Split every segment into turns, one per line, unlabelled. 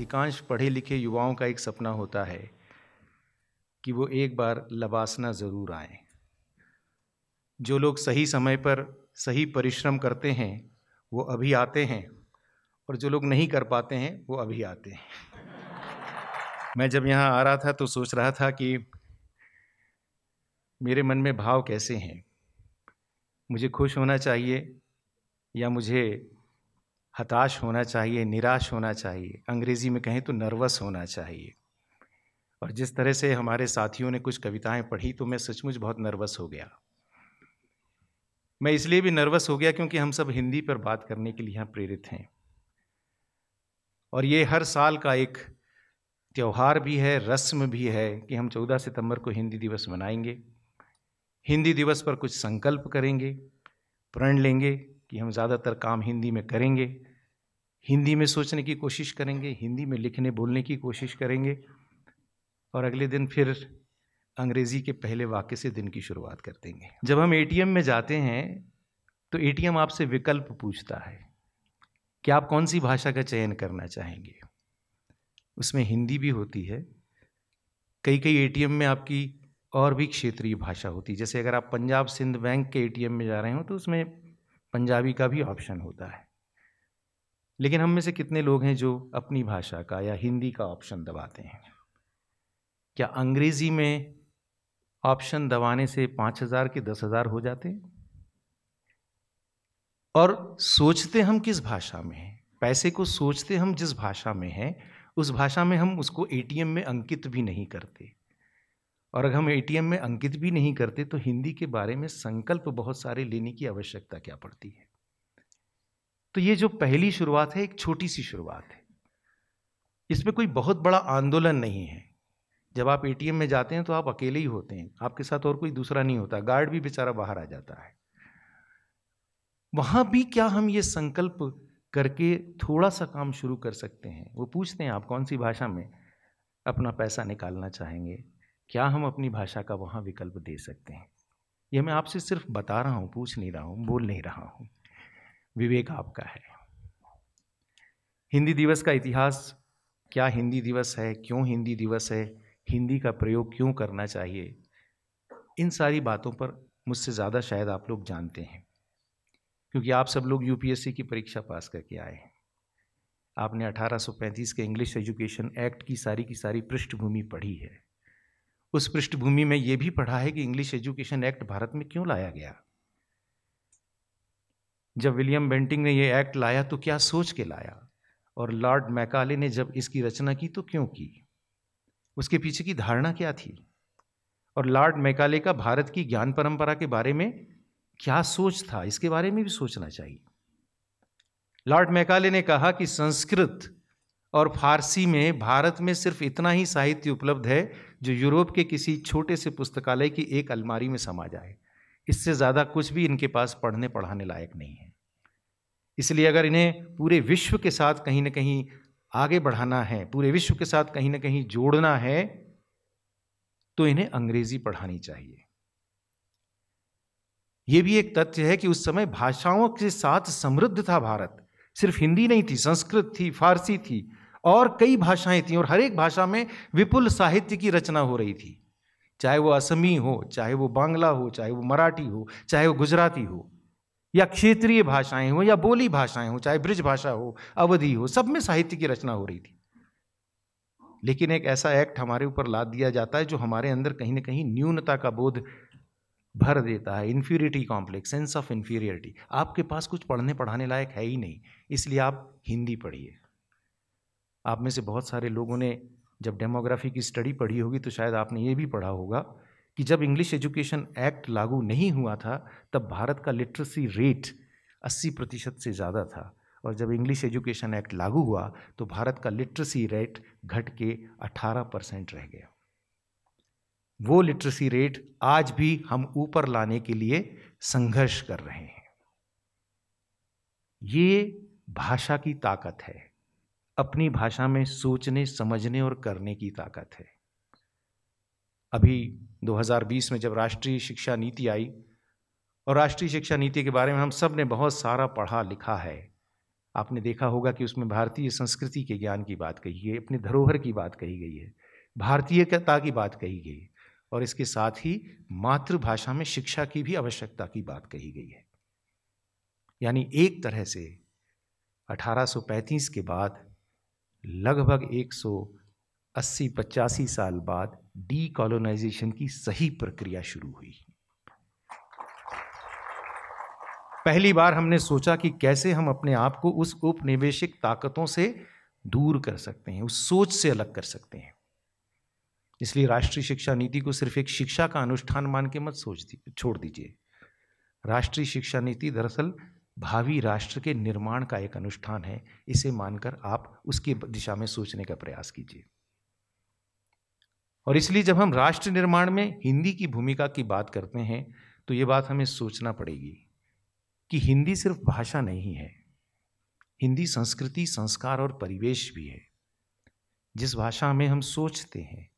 अधिकांश पढ़े लिखे युवाओं का एक सपना होता है कि वो एक बार लबासना ज़रूर आए जो लोग सही समय पर सही परिश्रम करते हैं वो अभी आते हैं और जो लोग नहीं कर पाते हैं वो अभी आते हैं मैं जब यहाँ आ रहा था तो सोच रहा था कि मेरे मन में भाव कैसे हैं मुझे खुश होना चाहिए या मुझे हताश होना चाहिए निराश होना चाहिए अंग्रेज़ी में कहें तो नर्वस होना चाहिए और जिस तरह से हमारे साथियों ने कुछ कविताएं पढ़ी तो मैं सचमुच बहुत नर्वस हो गया मैं इसलिए भी नर्वस हो गया क्योंकि हम सब हिंदी पर बात करने के लिए यहाँ प्रेरित हैं और ये हर साल का एक त्यौहार भी है रस्म भी है कि हम 14 सितंबर को हिंदी दिवस मनाएंगे हिंदी दिवस पर कुछ संकल्प करेंगे प्रण लेंगे कि हम ज़्यादातर काम हिंदी में करेंगे हिंदी में सोचने की कोशिश करेंगे हिंदी में लिखने बोलने की कोशिश करेंगे और अगले दिन फिर अंग्रेज़ी के पहले वाक्य से दिन की शुरुआत कर देंगे जब हम एटीएम में जाते हैं तो एटीएम आपसे विकल्प पूछता है कि आप कौन सी भाषा का चयन करना चाहेंगे उसमें हिंदी भी होती है कई कई एटीएम में आपकी और भी क्षेत्रीय भाषा होती है जैसे अगर आप पंजाब सिंध बैंक के एटीएम में जा रहे हो तो उसमें पंजाबी का भी ऑप्शन होता है लेकिन हम में से कितने लोग हैं जो अपनी भाषा का या हिंदी का ऑप्शन दबाते हैं क्या अंग्रेज़ी में ऑप्शन दबाने से पाँच हज़ार के दस हज़ार हो जाते हैं और सोचते हम किस भाषा में हैं पैसे को सोचते हम जिस भाषा में हैं उस भाषा में हम उसको एटीएम में अंकित भी नहीं करते और अगर हम एटीएम में अंकित भी नहीं करते तो हिंदी के बारे में संकल्प बहुत सारे लेने की आवश्यकता क्या पड़ती है तो ये जो पहली शुरुआत है एक छोटी सी शुरुआत है इसमें कोई बहुत बड़ा आंदोलन नहीं है जब आप एटीएम में जाते हैं तो आप अकेले ही होते हैं आपके साथ और कोई दूसरा नहीं होता गार्ड भी बेचारा बाहर आ जाता है वहां भी क्या हम ये संकल्प करके थोड़ा सा काम शुरू कर सकते हैं वो पूछते हैं आप कौन सी भाषा में अपना पैसा निकालना चाहेंगे क्या हम अपनी भाषा का वहाँ विकल्प दे सकते हैं यह मैं आपसे सिर्फ बता रहा हूँ पूछ नहीं रहा हूँ बोल नहीं रहा हूँ विवेक आपका है हिंदी दिवस का इतिहास क्या हिंदी दिवस है क्यों हिंदी दिवस है हिंदी का प्रयोग क्यों करना चाहिए इन सारी बातों पर मुझसे ज़्यादा शायद आप लोग जानते हैं क्योंकि आप सब लोग यूपीएससी की परीक्षा पास करके आए हैं आपने 1835 के इंग्लिश एजुकेशन एक्ट की सारी की सारी पृष्ठभूमि पढ़ी है उस पृष्ठभूमि में यह भी पढ़ा है कि इंग्लिश एजुकेशन एक्ट भारत में क्यों लाया गया जब विलियम बेंटिंग ने यह एक्ट लाया तो क्या सोच के लाया और लॉर्ड मैकाले ने जब इसकी रचना की तो क्यों की उसके पीछे की धारणा क्या थी और लॉर्ड मैकाले का भारत की ज्ञान परंपरा के बारे में क्या सोच था इसके बारे में भी सोचना चाहिए लॉर्ड मैकाले ने कहा कि संस्कृत और फारसी में भारत में सिर्फ इतना ही साहित्य उपलब्ध है जो यूरोप के किसी छोटे से पुस्तकालय की एक अलमारी में समा जाए इससे ज़्यादा कुछ भी इनके पास पढ़ने पढ़ाने लायक नहीं है इसलिए अगर इन्हें पूरे विश्व के साथ कहीं ना कहीं आगे बढ़ाना है पूरे विश्व के साथ कहीं ना कहीं जोड़ना है तो इन्हें अंग्रेजी पढ़ानी चाहिए ये भी एक तथ्य है कि उस समय भाषाओं के साथ समृद्ध था भारत सिर्फ हिंदी नहीं थी संस्कृत थी फारसी थी और कई भाषाएं थीं और हर एक भाषा में विपुल साहित्य की रचना हो रही थी चाहे वो असमी हो चाहे वो बांग्ला हो चाहे वो मराठी हो चाहे वो गुजराती हो या क्षेत्रीय भाषाएं हो या बोली भाषाएं हो चाहे ब्रिज भाषा हो अवधि हो सब में साहित्य की रचना हो रही थी लेकिन एक ऐसा एक्ट हमारे ऊपर लाद दिया जाता है जो हमारे अंदर कहीं ना कहीं न्यूनता का बोध भर देता है inferiority complex sense of inferiority आपके पास कुछ पढ़ने पढ़ाने लायक है ही नहीं इसलिए आप हिंदी पढ़िए आप में से बहुत सारे लोगों ने जब डेमोग्राफी की स्टडी पढ़ी होगी तो शायद आपने ये भी पढ़ा होगा कि जब इंग्लिश एजुकेशन एक्ट लागू नहीं हुआ था तब भारत का लिटरेसी रेट 80 प्रतिशत से ज़्यादा था और जब इंग्लिश एजुकेशन एक्ट लागू हुआ तो भारत का लिटरेसी रेट घट के 18 परसेंट रह गया वो लिटरेसी रेट आज भी हम ऊपर लाने के लिए संघर्ष कर रहे हैं ये भाषा की ताकत है अपनी भाषा में सोचने समझने और करने की ताकत है अभी 2020 में जब राष्ट्रीय शिक्षा नीति आई और राष्ट्रीय शिक्षा नीति के बारे में हम सब ने बहुत सारा पढ़ा लिखा है आपने देखा होगा कि उसमें भारतीय संस्कृति के ज्ञान की बात कही गई अपनी धरोहर की बात कही गई है भारतीयता की बात कही गई और इसके साथ ही मातृभाषा में शिक्षा की भी आवश्यकता की बात कही गई है यानी एक तरह से 1835 के बाद लगभग 180 पचासी साल बाद डीकॉलोनाइजेशन की सही प्रक्रिया शुरू हुई पहली बार हमने सोचा कि कैसे हम अपने आप को उस उपनिवेशिक ताकतों से दूर कर सकते हैं उस सोच से अलग कर सकते हैं इसलिए राष्ट्रीय शिक्षा नीति को सिर्फ एक शिक्षा का अनुष्ठान मान के मत सोच छोड़ दीजिए राष्ट्रीय शिक्षा नीति दरअसल भावी राष्ट्र के निर्माण का एक अनुष्ठान है इसे मानकर आप उसकी दिशा में सोचने का प्रयास कीजिए और इसलिए जब हम राष्ट्र निर्माण में हिंदी की भूमिका की बात करते हैं तो ये बात हमें सोचना पड़ेगी कि हिंदी सिर्फ भाषा नहीं है हिंदी संस्कृति संस्कार और परिवेश भी है जिस भाषा में हम सोचते हैं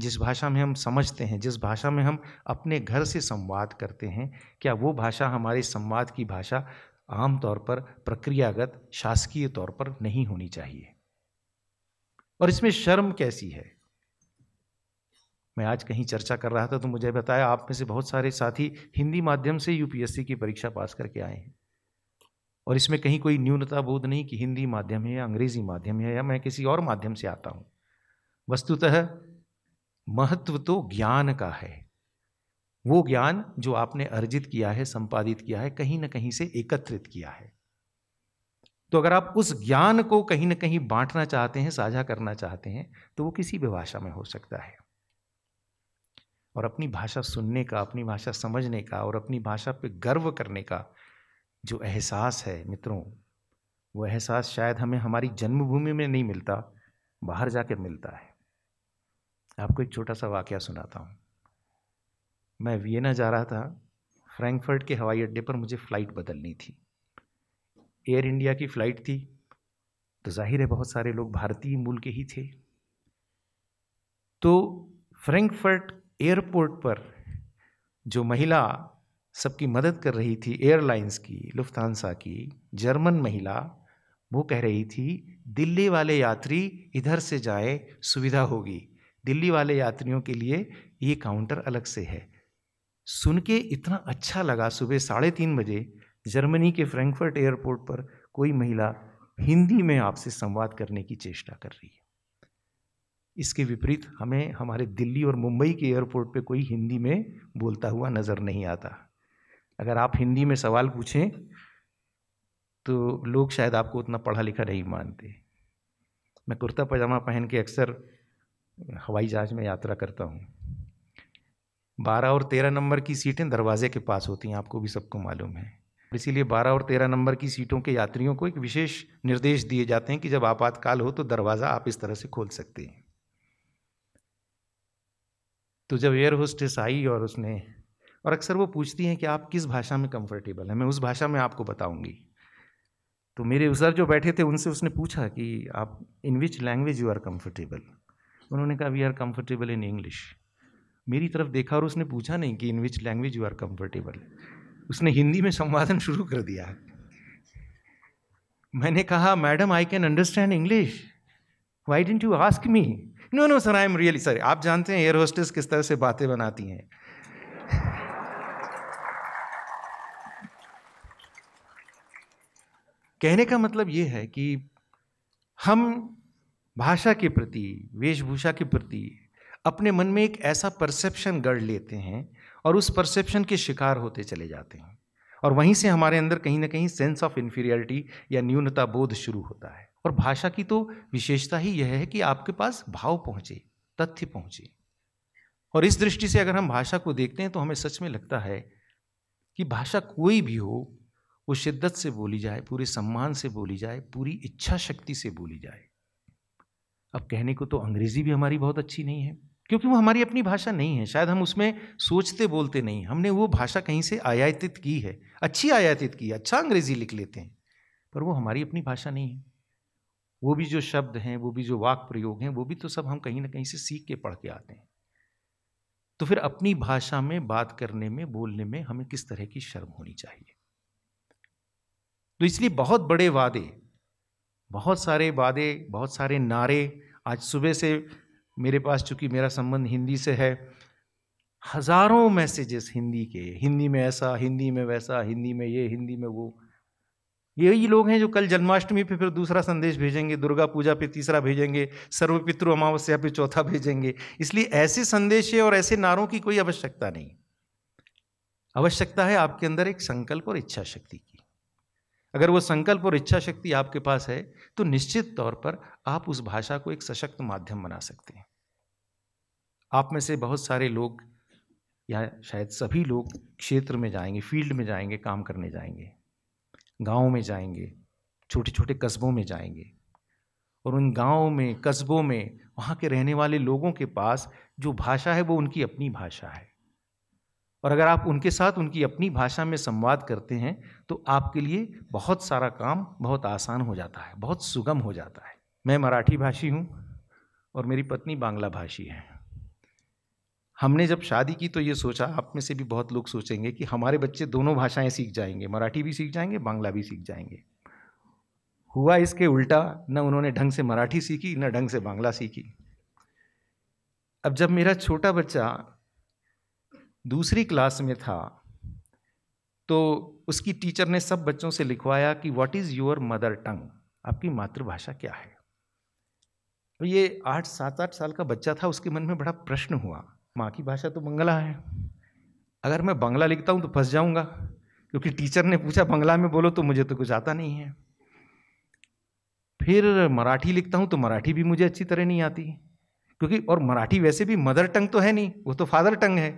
जिस भाषा में हम समझते हैं जिस भाषा में हम अपने घर से संवाद करते हैं क्या वो भाषा हमारे संवाद की भाषा आम तौर पर प्रक्रियागत शासकीय तौर पर नहीं होनी चाहिए और इसमें शर्म कैसी है मैं आज कहीं चर्चा कर रहा था तो मुझे बताया आप में से बहुत सारे साथी हिंदी माध्यम से यूपीएससी की परीक्षा पास करके आए हैं और इसमें कहीं कोई न्यूनता बोध नहीं कि हिंदी माध्यम है या अंग्रेज़ी माध्यम है या मैं किसी और माध्यम से आता हूँ वस्तुतः महत्व तो ज्ञान का है वो ज्ञान जो आपने अर्जित किया है संपादित किया है कहीं ना कहीं से एकत्रित किया है तो अगर आप उस ज्ञान को कहीं ना कहीं बांटना चाहते हैं साझा करना चाहते हैं तो वो किसी भी भाषा में हो सकता है और अपनी भाषा सुनने का अपनी भाषा समझने का और अपनी भाषा पे गर्व करने का जो एहसास है मित्रों वो एहसास शायद हमें हमारी जन्मभूमि में नहीं मिलता बाहर जाकर मिलता है आपको एक छोटा सा वाक़ सुनाता हूँ मैं वियना जा रहा था फ्रैंकफर्ट के हवाई अड्डे पर मुझे फ़्लाइट बदलनी थी एयर इंडिया की फ़्लाइट थी तो जाहिर है बहुत सारे लोग भारतीय मूल के ही थे तो फ्रैंकफर्ट एयरपोर्ट पर जो महिला सबकी मदद कर रही थी एयरलाइंस की लुफ्तानसा की जर्मन महिला वो कह रही थी दिल्ली वाले यात्री इधर से जाए सुविधा होगी दिल्ली वाले यात्रियों के लिए ये काउंटर अलग से है सुन के इतना अच्छा लगा सुबह साढ़े तीन बजे जर्मनी के फ्रैंकफर्ट एयरपोर्ट पर कोई महिला हिंदी में आपसे संवाद करने की चेष्टा कर रही है इसके विपरीत हमें हमारे दिल्ली और मुंबई के एयरपोर्ट पे कोई हिंदी में बोलता हुआ नज़र नहीं आता अगर आप हिंदी में सवाल पूछें तो लोग शायद आपको उतना पढ़ा लिखा नहीं मानते मैं कुर्ता पजामा पहन के अक्सर हवाई जहाज़ में यात्रा करता हूँ बारह और तेरह नंबर की सीटें दरवाजे के पास होती हैं आपको भी सबको मालूम है इसीलिए बारह और तेरह नंबर की सीटों के यात्रियों को एक विशेष निर्देश दिए जाते हैं कि जब आपातकाल हो तो दरवाज़ा आप इस तरह से खोल सकते हैं तो जब एयर होस्टेस आई और उसने और अक्सर वो पूछती हैं कि आप किस भाषा में कंफर्टेबल हैं मैं उस भाषा में आपको बताऊंगी तो मेरे सर जो बैठे थे उनसे उसने पूछा कि आप in which language you are comfortable उन्होंने कहा we are comfortable in English मेरी तरफ देखा और उसने पूछा नहीं कि in which language you are comfortable उसने हिंदी में संवादन शुरू कर दिया मैंने कहा madam I can understand English why don't you ask me no no sir I am really sir आप जानते हैं एयर होस्टेस किस तरह से बातें बनाती हैं कहने का मतलब ये है कि हम भाषा के प्रति वेशभूषा के प्रति अपने मन में एक ऐसा परसेप्शन गढ़ लेते हैं और उस परसेप्शन के शिकार होते चले जाते हैं और वहीं से हमारे अंदर कहीं ना कहीं सेंस ऑफ इन्फीरियरिटी या न्यूनता बोध शुरू होता है और भाषा की तो विशेषता ही यह है कि आपके पास भाव पहुँचे तथ्य पहुँचे और इस दृष्टि से अगर हम भाषा को देखते हैं तो हमें सच में लगता है कि भाषा कोई भी हो वो शिद्दत से बोली जाए पूरे सम्मान से बोली जाए पूरी इच्छा शक्ति से बोली जाए अब कहने को तो अंग्रेज़ी भी हमारी बहुत अच्छी नहीं है क्योंकि वो हमारी अपनी भाषा नहीं है शायद हम उसमें सोचते बोलते नहीं हमने वो भाषा कहीं से आयातित की है अच्छी आयातित की अच्छा अंग्रेज़ी लिख लेते हैं पर वो हमारी अपनी भाषा नहीं है वो भी जो शब्द हैं वो भी जो वाक प्रयोग हैं वो भी तो सब हम कहीं ना कहीं से सीख के पढ़ के आते हैं तो फिर अपनी भाषा में बात करने में बोलने में हमें किस तरह की शर्म होनी चाहिए तो इसलिए बहुत बड़े वादे बहुत सारे वादे बहुत सारे नारे आज सुबह से मेरे पास चूंकि मेरा संबंध हिंदी से है हज़ारों मैसेजेस हिंदी के हिंदी में ऐसा हिंदी में वैसा हिंदी में ये हिंदी में वो यही लोग हैं जो कल जन्माष्टमी पे फिर दूसरा संदेश भेजेंगे दुर्गा पूजा पे तीसरा भेजेंगे सर्वपितृ अमावस्या पे चौथा भेजेंगे इसलिए ऐसे संदेश और ऐसे नारों की कोई आवश्यकता नहीं आवश्यकता है आपके अंदर एक संकल्प और इच्छा शक्ति की अगर वो संकल्प और इच्छा शक्ति आपके पास है तो निश्चित तौर पर आप उस भाषा को एक सशक्त माध्यम बना सकते हैं आप में से बहुत सारे लोग या शायद सभी लोग क्षेत्र में जाएंगे फील्ड में जाएंगे काम करने जाएंगे गाँव में जाएंगे छोटे छोटे कस्बों में जाएंगे और उन गाँव में कस्बों में वहाँ के रहने वाले लोगों के पास जो भाषा है वो उनकी अपनी भाषा है और अगर आप उनके साथ उनकी अपनी भाषा में संवाद करते हैं तो आपके लिए बहुत सारा काम बहुत आसान हो जाता है बहुत सुगम हो जाता है मैं मराठी भाषी हूँ और मेरी पत्नी बांग्ला भाषी है हमने जब शादी की तो ये सोचा आप में से भी बहुत लोग सोचेंगे कि हमारे बच्चे दोनों भाषाएं सीख जाएंगे मराठी भी सीख जाएंगे बांग्ला भी सीख जाएंगे हुआ इसके उल्टा न उन्होंने ढंग से मराठी सीखी न ढंग से बांग्ला सीखी अब जब मेरा छोटा बच्चा दूसरी क्लास में था तो उसकी टीचर ने सब बच्चों से लिखवाया कि what is your mother tongue आपकी मातृभाषा क्या है तो ये आठ सात आठ साल का बच्चा था उसके मन में बड़ा प्रश्न हुआ माँ की भाषा तो बंगला है अगर मैं बंगला लिखता हूँ तो फंस जाऊँगा क्योंकि टीचर ने पूछा बंगला में बोलो तो मुझे तो कुछ आता नहीं है फिर मराठी लिखता हूँ तो मराठी भी मुझे अच्छी तरह नहीं आती क्योंकि और मराठी वैसे भी मदर टंग तो है नहीं वो तो फादर टंग है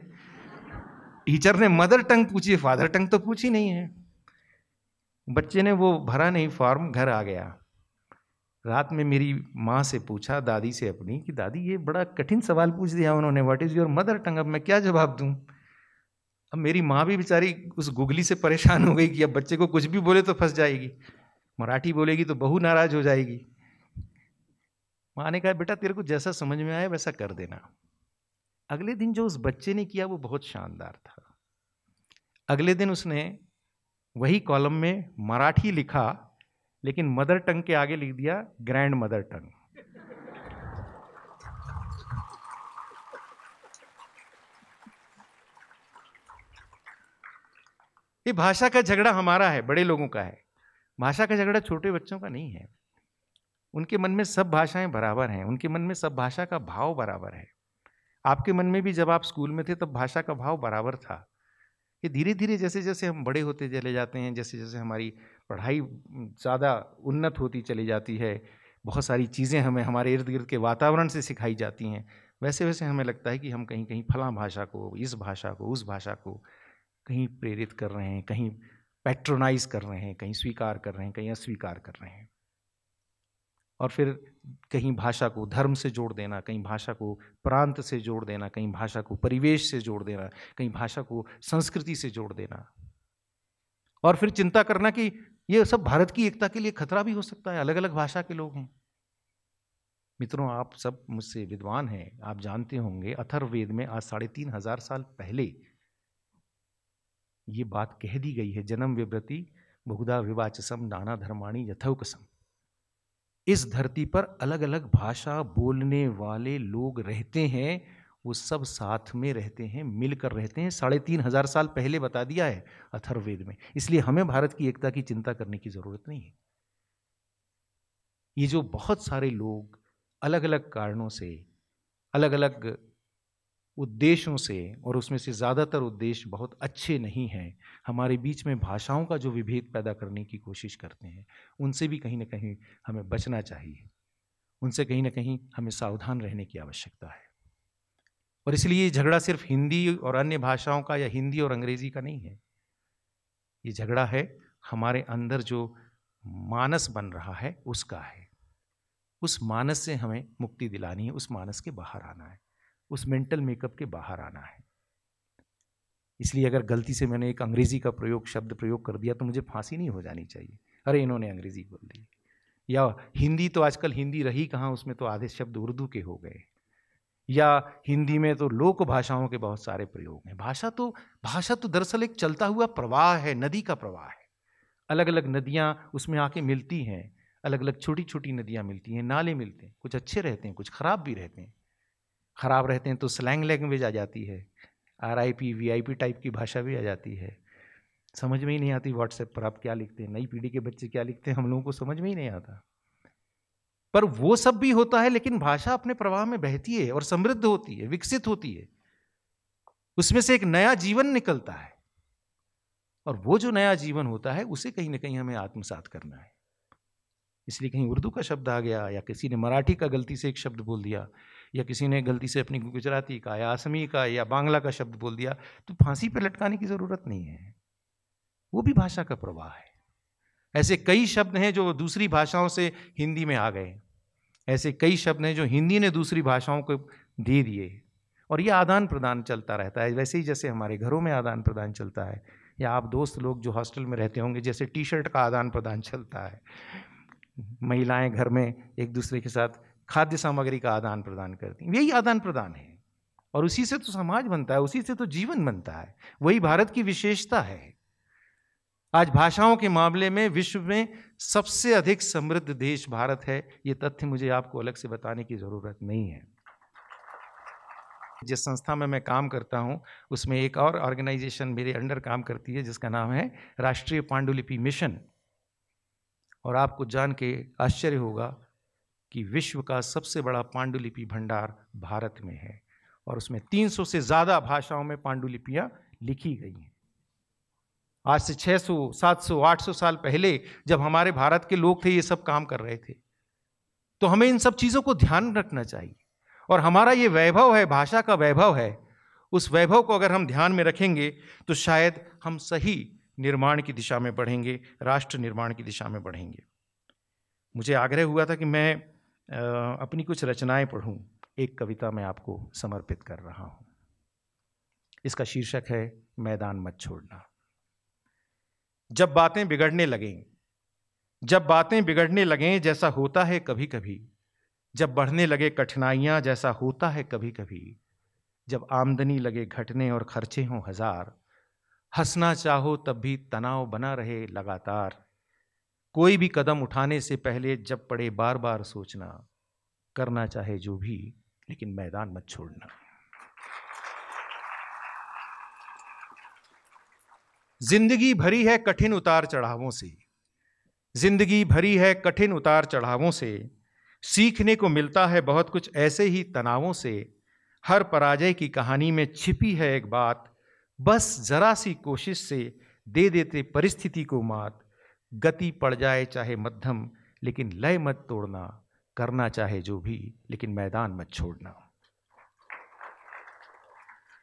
टीचर ने मदर टंग पूछी फादर टंग तो पूछी नहीं है बच्चे ने वो भरा नहीं फॉर्म घर आ गया रात में मेरी माँ से पूछा दादी से अपनी कि दादी ये बड़ा कठिन सवाल पूछ दिया उन्होंने what is your mother tongue अब मैं क्या जवाब दूँ अब मेरी माँ भी बेचारी उस गुगली से परेशान हो गई कि अब बच्चे को कुछ भी बोले तो फंस जाएगी मराठी बोलेगी तो बहु नाराज़ हो जाएगी माँ ने कहा बेटा तेरे को जैसा समझ में आए वैसा कर देना अगले दिन जो उस बच्चे ने किया वो बहुत शानदार था अगले दिन उसने वही कॉलम में मराठी लिखा लेकिन मदर टंग के आगे लिख दिया ग्रैंड मदर टंग ये भाषा का झगड़ा हमारा है बड़े लोगों का है भाषा का झगड़ा छोटे बच्चों का नहीं है उनके मन में सब भाषाएं बराबर हैं उनके मन में सब भाषा का भाव बराबर है आपके मन में भी जब आप स्कूल में थे तब भाषा का भाव बराबर था ये धीरे धीरे जैसे जैसे हम बड़े होते चले जाते हैं जैसे जैसे हमारी पढ़ाई ज़्यादा उन्नत होती चली जाती है बहुत सारी चीज़ें हमें हमारे इर्द गिर्द के वातावरण से सिखाई जाती हैं वैसे वैसे हमें लगता है कि हम कहीं कहीं फला भाषा को इस भाषा को उस भाषा को कहीं प्रेरित कर रहे हैं कहीं पैट्रोनाइज़ कर रहे हैं कहीं स्वीकार कर रहे हैं कहीं अस्वीकार कर रहे हैं और फिर कहीं भाषा को धर्म से जोड़ देना कहीं भाषा को प्रांत से जोड़ देना कहीं भाषा को परिवेश से जोड़ देना कहीं भाषा को संस्कृति से जोड़ देना और फिर चिंता करना कि ये सब भारत की एकता के लिए खतरा भी हो सकता है अलग अलग भाषा के लोग हैं मित्रों आप सब मुझसे विद्वान हैं आप जानते होंगे अथर्ववेद में आज साढ़े तीन हजार साल पहले ये बात कह दी गई है जन्म विव्रति बहुधा विवाचसम नाना धर्माणी यथौकसम इस धरती पर अलग अलग भाषा बोलने वाले लोग रहते हैं वो सब साथ में रहते हैं मिलकर रहते हैं साढ़े तीन हज़ार साल पहले बता दिया है अथर्वेद में इसलिए हमें भारत की एकता की चिंता करने की ज़रूरत नहीं है ये जो बहुत सारे लोग अलग अलग कारणों से अलग अलग उद्देश्यों से और उसमें से ज़्यादातर उद्देश्य बहुत अच्छे नहीं हैं हमारे बीच में भाषाओं का जो विभेद पैदा करने की कोशिश करते हैं उनसे भी कहीं ना कहीं हमें बचना चाहिए उनसे कहीं ना कहीं हमें सावधान रहने की आवश्यकता है और इसलिए झगड़ा सिर्फ हिंदी और अन्य भाषाओं का या हिंदी और अंग्रेज़ी का नहीं है ये झगड़ा है हमारे अंदर जो मानस बन रहा है उसका है उस मानस से हमें मुक्ति दिलानी है उस मानस के बाहर आना है उस मेंटल मेकअप के बाहर आना है इसलिए अगर गलती से मैंने एक अंग्रेज़ी का प्रयोग शब्द प्रयोग कर दिया तो मुझे फांसी नहीं हो जानी चाहिए अरे इन्होंने अंग्रेज़ी बोल दी या हिंदी तो आजकल हिंदी रही कहाँ उसमें तो आधे शब्द उर्दू के हो गए या हिंदी में तो लोक भाषाओं के बहुत सारे प्रयोग हैं भाषा तो भाषा तो दरअसल एक चलता हुआ प्रवाह है नदी का प्रवाह है अलग अलग नदियाँ उसमें आके मिलती हैं अलग अलग छोटी छोटी नदियाँ मिलती हैं नाले मिलते हैं कुछ अच्छे रहते हैं कुछ ख़राब भी रहते हैं ख़राब रहते हैं तो स्लैंग लैंग्वेज आ जाती है R I P V I P type की भाषा भी आ जाती है समझ में ही नहीं आती व्हाट्सएप पर आप क्या लिखते हैं नई पीढ़ी के बच्चे क्या लिखते हैं हम लोगों को समझ में ही नहीं आता पर वो सब भी होता है लेकिन भाषा अपने प्रवाह में बहती है और समृद्ध होती है विकसित होती है उसमें से एक नया जीवन निकलता है और वो जो नया जीवन होता है उसे कहीं ना कहीं हमें आत्मसात करना है इसलिए कहीं उर्दू का शब्द आ गया या किसी ने मराठी का गलती से एक शब्द बोल दिया या किसी ने गलती से अपनी गुजराती का या असमी का या बांग्ला का शब्द बोल दिया तो फांसी पर लटकाने की ज़रूरत नहीं है वो भी भाषा का प्रवाह है ऐसे कई शब्द हैं जो दूसरी भाषाओं से हिंदी में आ गए ऐसे कई शब्द हैं जो हिंदी ने दूसरी भाषाओं को दे दिए और ये आदान प्रदान चलता रहता है वैसे ही जैसे हमारे घरों में आदान प्रदान चलता है या आप दोस्त लोग जो हॉस्टल में रहते होंगे जैसे टी शर्ट का आदान प्रदान चलता है महिलाएं घर में एक दूसरे के साथ खाद्य सामग्री का आदान प्रदान करती हैं यही आदान प्रदान है और उसी से तो समाज बनता है उसी से तो जीवन बनता है वही भारत की विशेषता है आज भाषाओं के मामले में विश्व में सबसे अधिक समृद्ध देश भारत है ये तथ्य मुझे आपको अलग से बताने की ज़रूरत नहीं है जिस संस्था में मैं काम करता हूँ उसमें एक और ऑर्गेनाइजेशन मेरे अंडर काम करती है जिसका नाम है राष्ट्रीय पांडुलिपि मिशन और आपको जान के आश्चर्य होगा कि विश्व का सबसे बड़ा पांडुलिपि भंडार भारत में है और उसमें 300 से ज़्यादा भाषाओं में पांडुलिपियाँ लिखी गई हैं आज से 600, 700, 800 साल पहले जब हमारे भारत के लोग थे ये सब काम कर रहे थे तो हमें इन सब चीज़ों को ध्यान रखना चाहिए और हमारा ये वैभव है भाषा का वैभव है उस वैभव को अगर हम ध्यान में रखेंगे तो शायद हम सही निर्माण की दिशा में बढ़ेंगे राष्ट्र निर्माण की दिशा में बढ़ेंगे मुझे आग्रह हुआ था कि मैं अपनी कुछ रचनाएं पढ़ूं एक कविता मैं आपको समर्पित कर रहा हूं इसका शीर्षक है मैदान मत छोड़ना जब बातें बिगड़ने लगें जब बातें बिगड़ने लगें जैसा होता है कभी कभी जब बढ़ने लगे कठिनाइयां जैसा होता है कभी कभी जब आमदनी लगे घटने और खर्चे हों हज़ार हंसना चाहो तब भी तनाव बना रहे लगातार कोई भी कदम उठाने से पहले जब पड़े बार बार सोचना करना चाहे जो भी लेकिन मैदान मत छोड़ना जिंदगी भरी है कठिन उतार चढ़ावों से जिंदगी भरी है कठिन उतार चढ़ावों से सीखने को मिलता है बहुत कुछ ऐसे ही तनावों से हर पराजय की कहानी में छिपी है एक बात बस जरा सी कोशिश से दे देते परिस्थिति को मात गति पड़ जाए चाहे मध्यम लेकिन लय मत तोड़ना करना चाहे जो भी लेकिन मैदान मत छोड़ना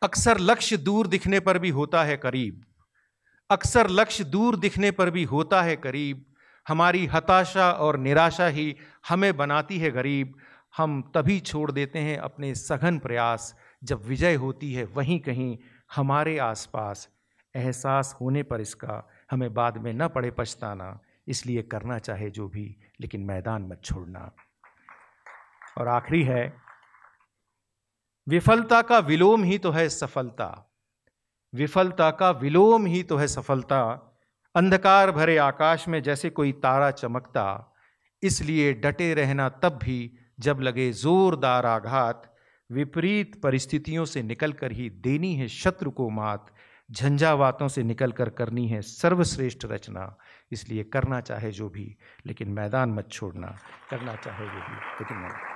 अक्सर लक्ष्य दूर दिखने पर भी होता है करीब अक्सर लक्ष्य दूर दिखने पर भी होता है करीब हमारी हताशा और निराशा ही हमें बनाती है गरीब हम तभी छोड़ देते हैं अपने सघन प्रयास जब विजय होती है वहीं कहीं हमारे आसपास एहसास होने पर इसका हमें बाद में न पड़े पछताना इसलिए करना चाहे जो भी लेकिन मैदान मत छोड़ना और आखिरी है विफलता का विलोम ही तो है सफलता विफलता का विलोम ही तो है सफलता अंधकार भरे आकाश में जैसे कोई तारा चमकता इसलिए डटे रहना तब भी जब लगे जोरदार आघात विपरीत परिस्थितियों से निकलकर ही देनी है शत्रु को मात झंझावातों से निकल कर करनी है सर्वश्रेष्ठ रचना इसलिए करना चाहे जो भी लेकिन मैदान मत छोड़ना करना चाहे जो भी लेकिन मैदान